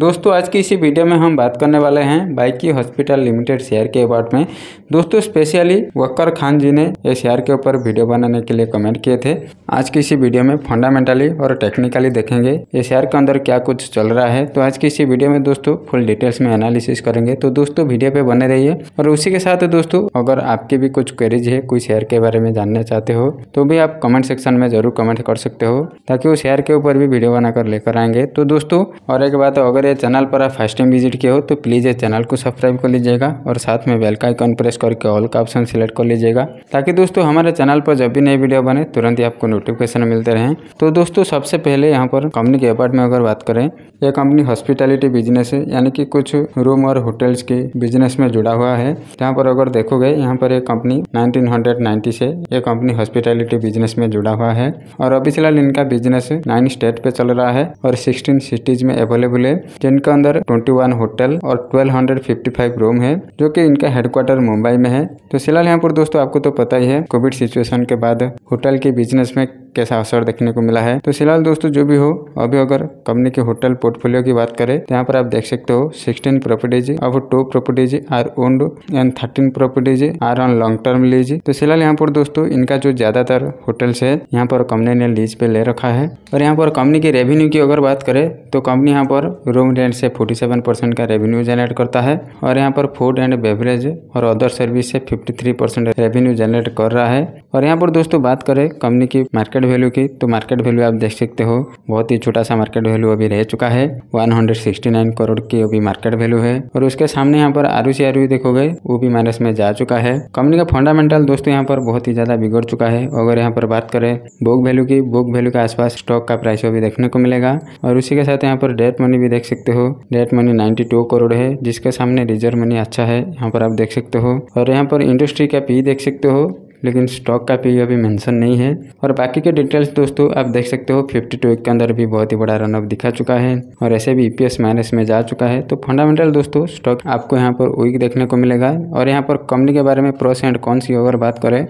दोस्तों आज की इसी वीडियो में हम बात करने वाले हैं बाइकी हॉस्पिटल लिमिटेड शेयर के अबाउट में दोस्तों स्पेशली वक्कर खान जी ने ये शेयर के ऊपर वीडियो बनाने के लिए कमेंट किए थे आज की इसी वीडियो में फंडामेंटली और टेक्निकली देखेंगे ये शेयर के अंदर क्या कुछ चल रहा है तो आज की इसी वीडियो में दोस्तों फुल डिटेल्स में एनालिसिस करेंगे तो दोस्तों वीडियो पे बने रहिए और उसी के साथ दोस्तों अगर आपकी भी कुछ क्वेरीज है कोई शेयर के बारे में जानना चाहते हो तो भी आप कमेंट सेक्शन में जरूर कमेंट कर सकते हो ताकि वो शेयर के ऊपर भी वीडियो बनाकर लेकर आएंगे तो दोस्तों और एक बात अगर अगर ये चैनल पर आप फर्स्ट टाइम विजिट किए हो तो प्लीज़ ये चैनल को सब्सक्राइब कर लीजिएगा और साथ में बेल का आइकन प्रेस करके ऑल का ऑप्शन सेलेक्ट कर लीजिएगा ताकि दोस्तों हमारे चैनल पर जब भी नई वीडियो बने तुरंत ही आपको नोटिफिकेशन मिलते रहें तो दोस्तों सबसे पहले यहाँ पर कंपनी के अपार्ट में अगर बात करें यह कंपनी हॉस्पिटैलिटी बिजनेस है यानी कि कुछ रूम और होटल्स के बिजनेस में जुड़ा हुआ है यहाँ पर अगर देखोगे यहाँ पर एक कंपनी 1990 से ये कंपनी हॉस्पिटैलिटी बिजनेस में जुड़ा हुआ है और अभी फिलहाल इनका बिजनेस नाइन स्टेट पे चल रहा है और सिक्सटीन सिटीज में अवेलेबल है जिनका अंदर 21 होटल और 1255 रूम है जो कि इनका हेडक्वार्टर मुंबई में है तो फिलहाल यहाँ पर दोस्तों आपको तो पता ही है कोविड सिचुएशन के बाद होटल के बिजनेस में कैसा असर देखने को मिला है तो फिलहाल दोस्तों जो भी हो अभी अगर कंपनी के होटल पोर्टफोलियो की बात करें तो यहाँ पर आप देख सकते हो सिक्सटीन प्रॉपर्टीज अब two properties are owned and thirteen properties are on long term lease तो फिलहाल यहाँ पर दोस्तों इनका जो ज्यादातर होटल्स है यहाँ पर कंपनी ने लीज पे ले रखा है और यहाँ पर कंपनी के रेवेन्यू की अगर बात करें तो कंपनी यहाँ पर रूम रेंट से फोर्टी परसेंट का रेवेन्यू जनरेट करता है और यहाँ पर फूड एंड बेवरेज और अदर सर्विस से फिफ्टी परसेंट रेवेन्यू जनरेट कर रहा है और यहाँ पर दोस्तों बात करें कंपनी की मार्केट मार्केट वैल्यू की तो मार्केट वैल्यू आप देख सकते हो बहुत ही छोटा सा मार्केट वैल्यू अभी रह चुका है 169 करोड़ की अभी मार्केट वैल्यू है और उसके सामने यहाँ पर आर यू e देखोगे वो भी माइनस में जा चुका है कंपनी का फंडामेंटल दोस्तों यहाँ पर बहुत ही ज़्यादा बिगड़ चुका है अगर यहाँ पर बात करें बुक वैल्यू की बुक वैल्यू के आसपास स्टॉक का प्राइस अभी देखने को मिलेगा और उसी के साथ यहाँ पर डेट मनी भी देख सकते हो डेट मनी नाइनटी करोड़ है जिसके सामने रिजर्व मनी अच्छा है यहाँ पर आप देख सकते हो और यहाँ पर इंडस्ट्री का पी देख सकते हो लेकिन स्टॉक का भी अभी मेंशन नहीं है और बाकी के डिटेल्स दोस्तों आप देख सकते हो फिफ्टी टू के अंदर भी बहुत ही बड़ा रनअप दिखा चुका है और ऐसे भी ईपीएस माइनस में जा चुका है तो फंडामेंटल दोस्तों स्टॉक आपको यहाँ पर वीक देखने को मिलेगा और यहाँ पर कंपनी के बारे में प्रोस एंड कौन सी अगर बात करें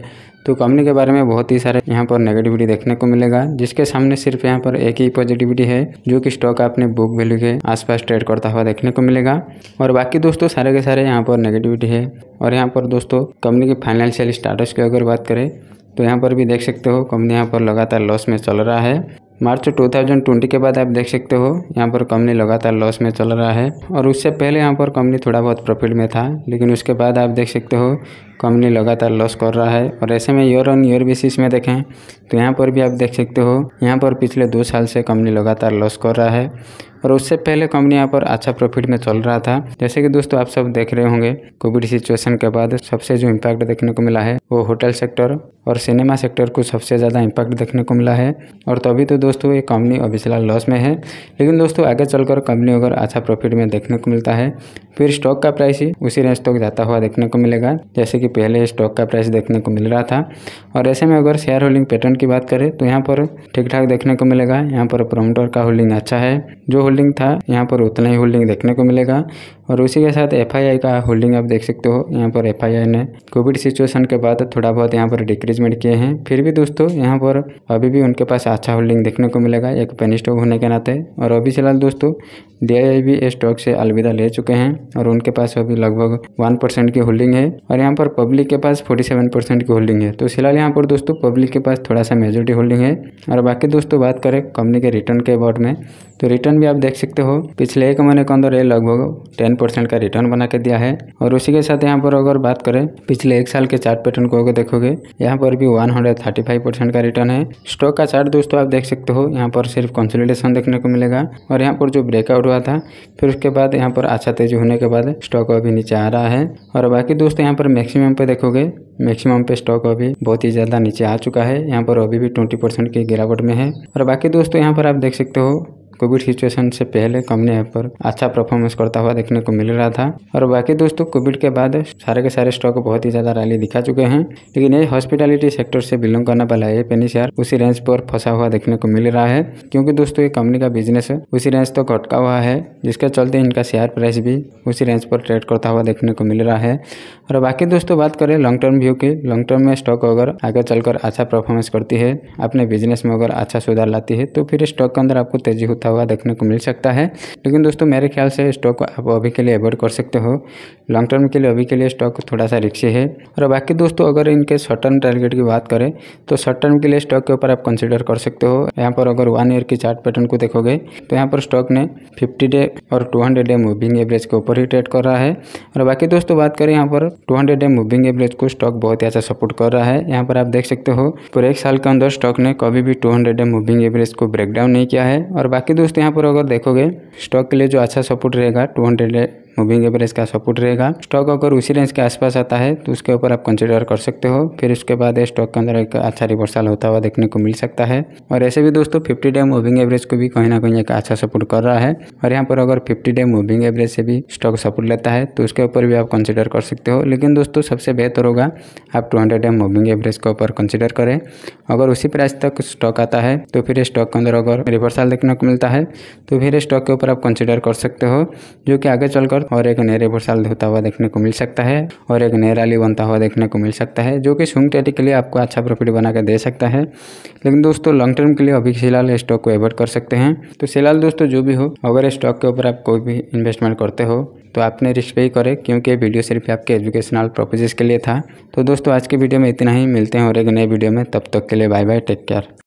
तो कंपनी के बारे में बहुत ही सारे यहाँ पर नेगेटिविटी देखने को मिलेगा जिसके सामने सिर्फ यहाँ पर एक ही पॉजिटिविटी है जो कि स्टॉक अपने बुक वैल्यू के आसपास ट्रेड करता हुआ देखने को मिलेगा और बाकी दोस्तों सारे के सारे यहाँ पर नेगेटिविटी है और यहाँ पर दोस्तों कंपनी के फाइनेंशियल स्टाटस की अगर बात करें तो यहाँ पर भी देख सकते हो कंपनी यहाँ पर लगातार लॉस में चल रहा है मार्च 2020 के बाद आप देख सकते हो यहाँ पर कंपनी लगातार लॉस में चल रहा है और उससे पहले यहाँ पर कंपनी थोड़ा बहुत प्रॉफिट में था लेकिन उसके बाद आप देख सकते हो कंपनी लगातार लॉस कर रहा है और ऐसे में ईयर ऑन ईयर बेसिस में देखें तो यहाँ पर भी आप देख सकते हो यहाँ पर पिछले दो साल से कंपनी लगातार लॉस कर रहा है और उससे पहले कंपनी यहाँ पर अच्छा प्रॉफिट में चल रहा था जैसे कि दोस्तों आप सब देख रहे होंगे कोविड सिचुएशन के बाद सबसे जो इम्पैक्ट देखने को मिला है वो होटल सेक्टर और सिनेमा सेक्टर को सबसे ज़्यादा इम्पैक्ट देखने को मिला है और तभी तो दोस्तों ये कंपनी अभी फिलहाल लॉस में है लेकिन दोस्तों आगे चलकर कंपनी अगर अच्छा प्रॉफिट में देखने को मिलता है फिर स्टॉक का प्राइस ही उसी रेंज तक जाता हुआ देखने को मिलेगा जैसे कि पहले स्टॉक का प्राइस देखने को मिल रहा था और ऐसे में अगर शेयर होल्डिंग पैटर्न की बात करें तो यहाँ पर ठीक ठाक देखने को मिलेगा यहाँ पर प्रोमोटर का होल्डिंग अच्छा है जो होल्डिंग था यहाँ पर उतना ही होल्डिंग देखने को मिलेगा और उसी के साथ एफ का होल्डिंग आप देख सकते हो यहाँ पर एफ ने कोविड सिचुएशन के बाद थोड़ा बहुत यहाँ पर डिक्रीजमेंट किए हैं फिर भी दोस्तों यहाँ पर अभी भी उनके पास अच्छा होल्डिंग देखने को मिलेगा एक पेनी स्टॉक होने के नाते और अभी फिलहाल दोस्तों डी स्टॉक से अलविदा ले चुके हैं और उनके पास अभी लगभग वन परसेंट की होल्डिंग है और यहाँ पर पब्लिक के पास फोर्टी सेवन परसेंट की होल्डिंग है तो फिलहाल यहाँ पर दोस्तों पब्लिक के पास थोड़ा सा मेजोरिटी होल्डिंग है और बाकी दोस्तों बात करें कंपनी के रिटर्न के अबाउट में तो रिटर्न भी आप देख सकते हो पिछले एक महीने के अंदर ये लगभग टेन परसेंट का रिटर्न बना के दिया है और उसी के साथ यहाँ पर अगर बात करें पिछले एक साल के चार्ट पैटर्न को अगर देखोगे यहाँ पर भी one hundred thirty five percent का रिटर्न है स्टॉक का चार्ट दोस्तों आप देख सकते हो यहाँ पर सिर्फ कंसोलिडेशन देखने को मिलेगा और यहाँ पर जो ब्रेकआउट हुआ था फिर उसके बाद यहाँ पर अच्छा तेजी होने के बाद स्टॉक अभी नीचे आ रहा है और बाकी दोस्तों यहाँ पर मैक्सिमम पे देखोगे मैक्सिमम पे स्टॉक अभी बहुत ही ज़्यादा नीचे आ चुका है यहाँ पर अभी भी ट्वेंटी परसेंट की गिरावट में है और बाकी दोस्तों यहाँ पर आप देख सकते हो कोविड सिचुएशन से पहले कंपनी यहाँ पर अच्छा परफॉर्मेंस करता हुआ देखने को मिल रहा था और बाकी दोस्तों कोविड के बाद सारे के सारे स्टॉक बहुत ही ज़्यादा रैली दिखा चुके हैं लेकिन ये हॉस्पिटैलिटी सेक्टर से बिलोंग करने वाला ये पेनी शेयर उसी रेंज पर फंसा हुआ देखने को मिल रहा है क्योंकि दोस्तों ये कंपनी का बिजनेस उसी रेंज तक अटका हुआ है जिसके चलते इनका शेयर प्राइस भी उसी रेंज पर ट्रेड करता हुआ देखने को मिल रहा है और बाकी दोस्तों बात करें लॉन्ग टर्म व्यू की लॉन्ग टर्म में स्टॉक अगर आगे चलकर अच्छा परफॉर्मेंस करती है अपने बिजनेस में अगर अच्छा सुधार लाती है तो फिर स्टॉक के अंदर आपको तेजी होती गिरता हुआ देखने को मिल सकता है लेकिन दोस्तों मेरे ख्याल से स्टॉक को आप अभी के लिए अवॉइड कर सकते हो लॉन्ग टर्म के लिए अभी के लिए स्टॉक थोड़ा सा रिक्शे है और बाकी दोस्तों अगर इनके शॉर्ट टर्म टारगेट की बात करें तो शॉर्ट टर्म के लिए स्टॉक के ऊपर आप कंसिडर कर सकते हो यहाँ पर अगर वन ईयर की चार्ट पैटर्न को देखोगे तो यहाँ पर स्टॉक ने फिफ्टी डे और 200 डे मूविंग एवरेज के ऊपर ही ट्रेड कर रहा है और बाकी दोस्तों बात करें यहाँ पर 200 डे मूविंग एवरेज को स्टॉक बहुत ही अच्छा सपोर्ट कर रहा है यहाँ पर आप देख सकते हो पूरे एक साल के अंदर स्टॉक ने कभी भी 200 डे मूविंग एवरेज को ब्रेकडाउन नहीं किया है और बाकी दोस्तों यहाँ पर अगर देखोगे स्टॉक के लिए जो अच्छा सपोर्ट रहेगा टू हंड्रेड मूविंग एवरेज का सपोर्ट रहेगा स्टॉक अगर उसी रेंज के आसपास आता है तो उसके ऊपर आप कंसिडर कर सकते हो फिर उसके बाद स्टॉक के अंदर एक अच्छा रिवर्सल होता हुआ देखने को मिल सकता है और ऐसे भी दोस्तों फिफ्टी डे मूविंग एवरेज को भी कहीं ना कहीं एक अच्छा सपोर्ट कर रहा है और यहाँ पर अगर फिफ्टी डे मूविंग एवरेज से भी स्टॉक सपोर्ट लेता है तो उसके ऊपर भी आप कंसिडर कर सकते हो लेकिन दोस्तों सबसे बेहतर होगा आप two hundred M moving average के ऊपर कंसिडर करें अगर उसी प्राइस तक स्टॉक आता है तो फिर स्टॉक के अंदर अगर रिवर्सल देखने को मिलता है तो फिर स्टॉक के ऊपर आप कंसिडर कर सकते हो जो कि आगे चलकर पर और एक नहरे भूसाल धोता हुआ देखने को मिल सकता है और एक नहराली बनता हुआ देखने को मिल सकता है जो कि स्विंग ट्रेडिंग के लिए आपको अच्छा प्रॉफिट बना दे सकता है लेकिन दोस्तों लॉन्ग टर्म के लिए अभी फिलहाल स्टॉक को एवॉइड कर सकते हैं तो फिलहाल दोस्तों जो भी हो अगर स्टॉक के ऊपर आप कोई भी इन्वेस्टमेंट करते हो तो आपने रिस्क पे ही करें क्योंकि ये वीडियो सिर्फ आपके एजुकेशनल प्रोपोजेस के लिए था तो दोस्तों आज के वीडियो में इतना ही मिलते हैं और एक नए वीडियो में तब तक के लिए बाय बाय टेक केयर